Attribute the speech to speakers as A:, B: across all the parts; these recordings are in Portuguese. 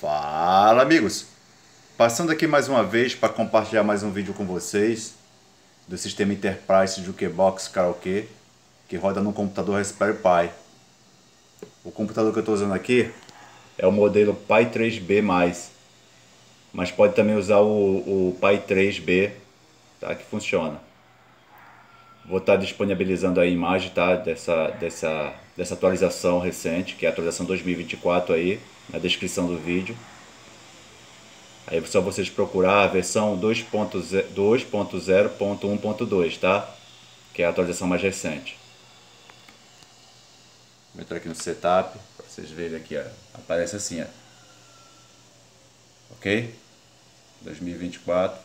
A: Fala amigos! Passando aqui mais uma vez para compartilhar mais um vídeo com vocês do sistema Enterprise Jukebox Karaoke que roda no computador Raspberry Pi. O computador que eu estou usando aqui é o modelo Pi 3B+, mas pode também usar o, o Pi 3B tá, que funciona. Vou estar tá disponibilizando a imagem, tá? Dessa, dessa, dessa atualização recente, que é a atualização 2024 aí, na descrição do vídeo. Aí é só vocês procurar a versão 2.0.1.2, tá? Que é a atualização mais recente. Vou entrar aqui no setup, para vocês verem aqui, ó. Aparece assim, ó. Ok? 2024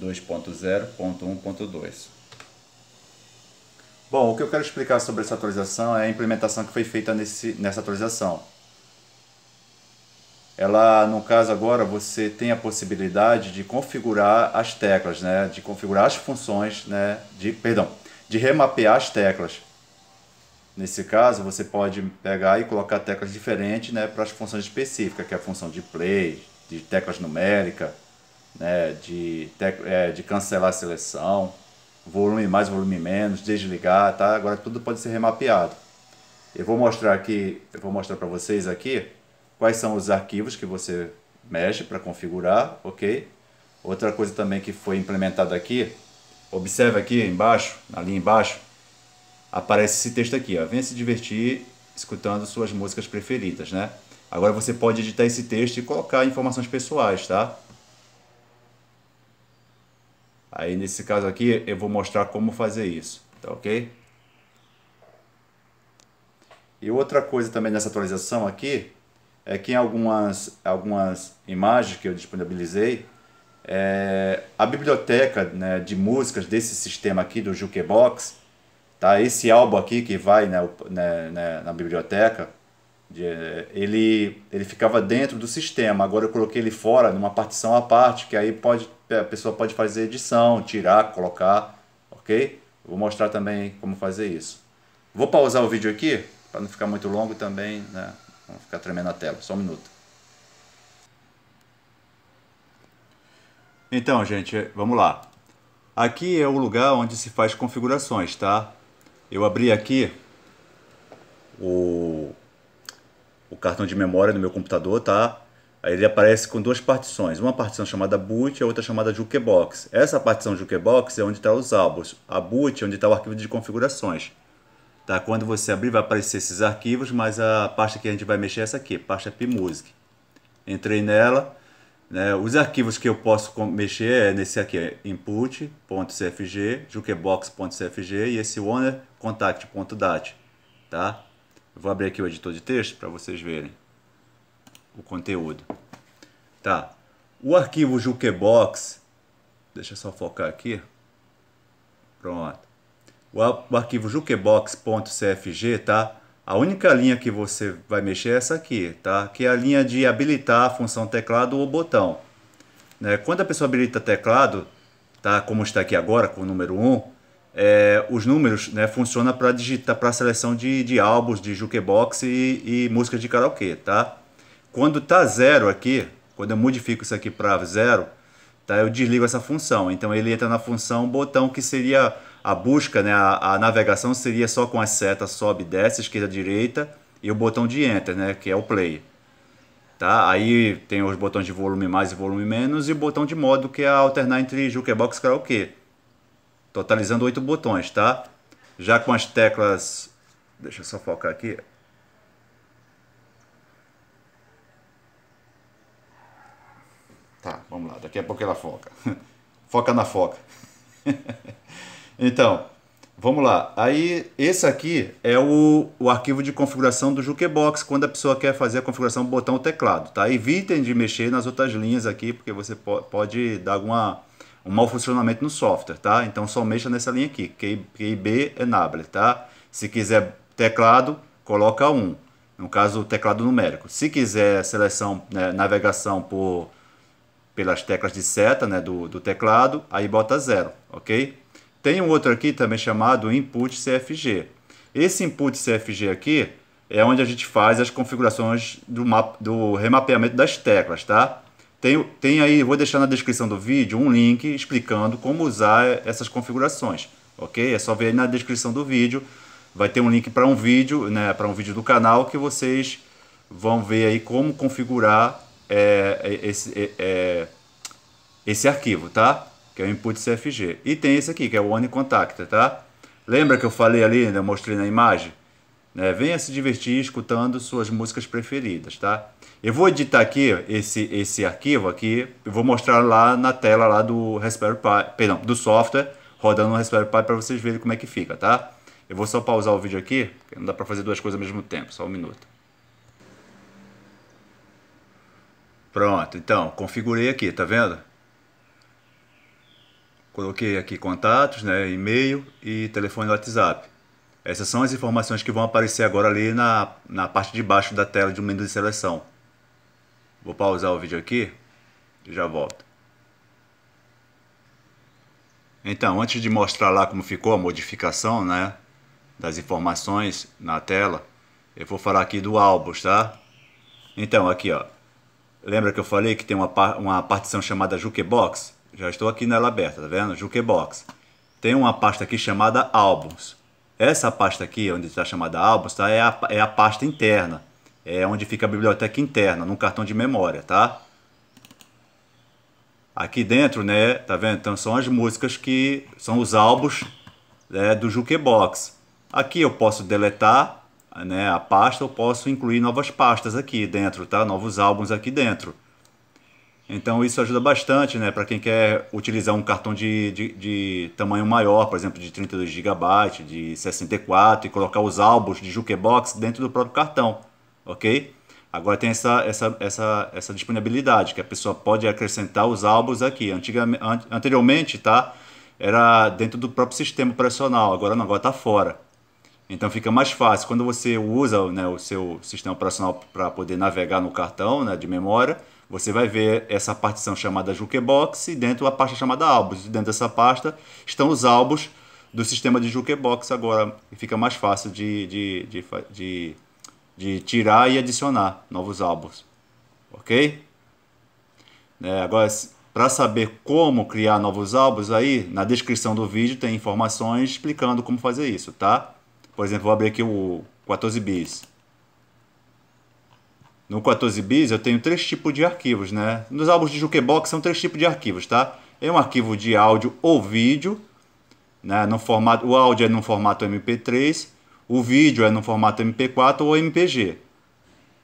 A: 2.0.1.2 Bom, o que eu quero explicar sobre essa atualização é a implementação que foi feita nesse, nessa atualização. Ela, no caso agora, você tem a possibilidade de configurar as teclas, né? de configurar as funções, né? de, perdão, de remapear as teclas. Nesse caso, você pode pegar e colocar teclas diferentes né, para as funções específicas, que é a função de play, de teclas numérica, né, de, tec é, de cancelar a seleção volume mais, volume menos, desligar, tá? Agora tudo pode ser remapeado. Eu vou mostrar aqui, eu vou mostrar para vocês aqui quais são os arquivos que você mexe para configurar, ok? Outra coisa também que foi implementada aqui, observe aqui embaixo, na linha embaixo, aparece esse texto aqui, ó, venha se divertir escutando suas músicas preferidas, né? Agora você pode editar esse texto e colocar informações pessoais, tá? Aí nesse caso aqui eu vou mostrar como fazer isso, tá ok? E outra coisa também nessa atualização aqui é que em algumas, algumas imagens que eu disponibilizei, é, a biblioteca né, de músicas desse sistema aqui do Jukebox, tá? esse álbum aqui que vai né, né, né na biblioteca, de, eh, ele, ele ficava dentro do sistema. Agora eu coloquei ele fora, numa partição à parte, que aí pode, a pessoa pode fazer edição, tirar, colocar, ok? Vou mostrar também como fazer isso. Vou pausar o vídeo aqui, para não ficar muito longo também, né? Não ficar tremendo a tela, só um minuto. Então, gente, eh, vamos lá. Aqui é o lugar onde se faz configurações, tá? Eu abri aqui o cartão de memória do meu computador, tá? Aí ele aparece com duas partições, uma partição chamada boot e a outra chamada jukebox. Essa partição jukebox é onde está os álbuns, a boot é onde está o arquivo de configurações. Tá? Quando você abrir vai aparecer esses arquivos, mas a pasta que a gente vai mexer é essa aqui, pasta pmusic. Entrei nela, né? os arquivos que eu posso mexer é nesse aqui, é input.cfg, jukebox.cfg e esse owner contact.dat, tá? Eu vou abrir aqui o editor de texto para vocês verem o conteúdo. Tá. O arquivo Jukebox, deixa eu só focar aqui. Pronto. O, o arquivo jukebox.cfg, tá? A única linha que você vai mexer é essa aqui, tá? Que é a linha de habilitar a função teclado ou botão. Né? Quando a pessoa habilita teclado, tá? Como está aqui agora com o número 1, é, os números né, funciona para digitar para seleção de, de álbuns, de jukebox e, e músicas de karaokê, tá? Quando tá zero aqui, quando eu modifico isso aqui para zero, tá? Eu desligo essa função. Então ele entra na função botão que seria a busca, né? A, a navegação seria só com as setas sobe, desce, esquerda, direita e o botão de enter, né? Que é o play. Tá? Aí tem os botões de volume mais e volume menos e o botão de modo que é alternar entre jukebox e karaokê totalizando oito botões, tá? Já com as teclas, deixa eu só focar aqui. Tá, vamos lá, daqui a pouco ela foca. foca na foca. então, vamos lá. Aí, esse aqui é o, o arquivo de configuração do Jukebox, quando a pessoa quer fazer a configuração do botão-teclado, tá? Evitem de mexer nas outras linhas aqui, porque você pode dar alguma um mau funcionamento no software, tá? Então só mexa nessa linha aqui, QIB enable, tá? Se quiser teclado, coloca 1. No caso, teclado numérico. Se quiser seleção, né, navegação por, pelas teclas de seta né, do, do teclado, aí bota 0, ok? Tem um outro aqui também chamado input CFG. Esse input CFG aqui é onde a gente faz as configurações do, do remapeamento das teclas, tá? Tem, tem aí, vou deixar na descrição do vídeo um link explicando como usar essas configurações, ok? É só ver aí na descrição do vídeo, vai ter um link para um vídeo, né, para um vídeo do canal que vocês vão ver aí como configurar é, é esse, é, é, esse arquivo, tá? Que é o input CFG. E tem esse aqui, que é o One Contact, tá? Lembra que eu falei ali, né, eu mostrei na imagem? Né? Venha se divertir escutando suas músicas preferidas, tá? Eu vou editar aqui esse, esse arquivo aqui, eu vou mostrar lá na tela lá do Raspberry Pi, perdão, do software, rodando no Raspberry Pi para vocês verem como é que fica, tá? Eu vou só pausar o vídeo aqui, porque não dá para fazer duas coisas ao mesmo tempo, só um minuto. Pronto, então, configurei aqui, tá vendo? Coloquei aqui contatos, né, e-mail e telefone WhatsApp. Essas são as informações que vão aparecer agora ali na, na parte de baixo da tela de um menu de seleção. Vou pausar o vídeo aqui e já volto. Então, antes de mostrar lá como ficou a modificação né, das informações na tela, eu vou falar aqui do álbum, tá? Então, aqui ó, lembra que eu falei que tem uma, uma partição chamada Jukebox? Já estou aqui nela aberta, tá vendo? Jukebox. Tem uma pasta aqui chamada álbuns. Essa pasta aqui, onde está chamada álbuns, tá? é, a, é a pasta interna. É onde fica a biblioteca interna, num cartão de memória, tá? Aqui dentro, né, tá vendo? Então são as músicas que são os álbuns né, do Jukebox. Aqui eu posso deletar né, a pasta, eu posso incluir novas pastas aqui dentro, tá? Novos álbuns aqui dentro. Então isso ajuda bastante, né? Para quem quer utilizar um cartão de, de, de, tamanho maior, por exemplo, de 32 GB, de 64, e colocar os álbuns de jukebox dentro do próprio cartão, ok? Agora tem essa, essa, essa, essa disponibilidade, que a pessoa pode acrescentar os álbuns aqui. Antigamente, anteriormente, tá? Era dentro do próprio sistema operacional, agora não, agora tá fora. Então fica mais fácil quando você usa né, o seu sistema operacional para poder navegar no cartão né, de memória. Você vai ver essa partição chamada Jukebox e dentro a pasta chamada Albus. Dentro dessa pasta estão os álbuns do sistema de Jukebox agora. Fica mais fácil de, de, de, de, de tirar e adicionar novos álbuns. Ok? É, agora, para saber como criar novos álbuns, aí na descrição do vídeo tem informações explicando como fazer isso, tá? Por exemplo, vou abrir aqui o 14 bis. No 14 bis eu tenho três tipos de arquivos, né? Nos álbuns de Jukebox são três tipos de arquivos, tá? É um arquivo de áudio ou vídeo, né? No formato, o áudio é no formato MP3, o vídeo é no formato MP4 ou MPG,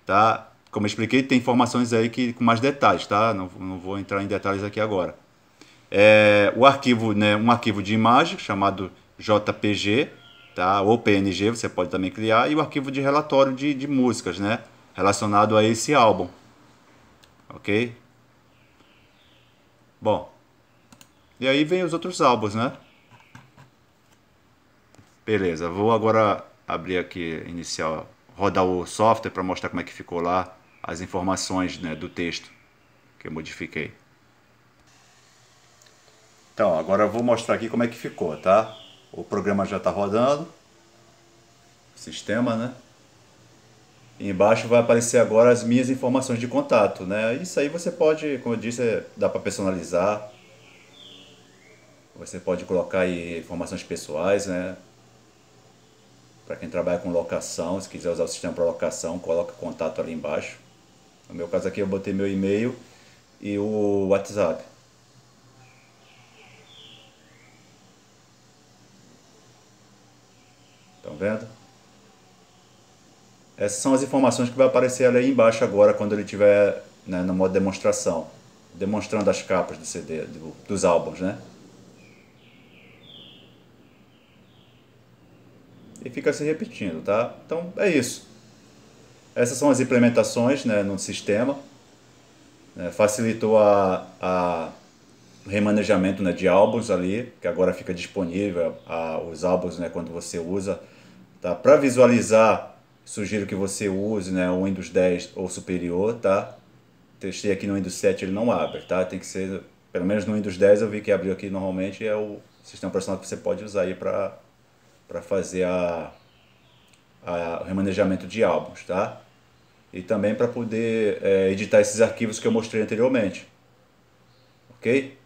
A: tá? Como eu expliquei, tem informações aí que com mais detalhes, tá? Não, não vou entrar em detalhes aqui agora. É, o arquivo, né? Um arquivo de imagem chamado JPG, tá? ou PNG, você pode também criar, e o arquivo de relatório de, de músicas, né? relacionado a esse álbum. Ok? Bom, e aí vem os outros álbuns, né? Beleza, vou agora abrir aqui, iniciar rodar o software para mostrar como é que ficou lá as informações né, do texto que eu modifiquei. Então, agora eu vou mostrar aqui como é que ficou, tá? O programa já está rodando. O sistema, né? E embaixo vai aparecer agora as minhas informações de contato, né? Isso aí você pode, como eu disse, é, dá para personalizar. Você pode colocar aí informações pessoais, né? Para quem trabalha com locação, se quiser usar o sistema para locação, coloca contato ali embaixo. No meu caso aqui eu botei meu e-mail e o WhatsApp. Tá vendo? Essas são as informações que vai aparecer ali embaixo agora quando ele estiver né, no modo demonstração, demonstrando as capas do CD, do, dos álbuns, né? E fica se repetindo, tá? Então é isso. Essas são as implementações né, no sistema. É, facilitou a, a remanejamento né, de álbuns ali, que agora fica disponível a, os álbuns né, quando você usa Tá? Para visualizar, sugiro que você use né, o Windows 10 ou superior, tá? Testei aqui no Windows 7, ele não abre, tá? Tem que ser, pelo menos no Windows 10 eu vi que abriu aqui normalmente, é o sistema operacional que você pode usar aí para fazer a, a, o remanejamento de álbuns, tá? E também para poder é, editar esses arquivos que eu mostrei anteriormente, ok?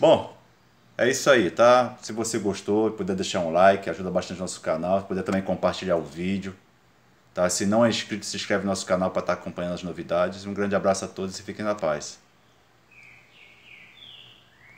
A: Bom, é isso aí, tá? Se você gostou, puder deixar um like, ajuda bastante nosso canal. Se puder também compartilhar o vídeo. Tá? Se não é inscrito, se inscreve no nosso canal para estar tá acompanhando as novidades. Um grande abraço a todos e fiquem na paz.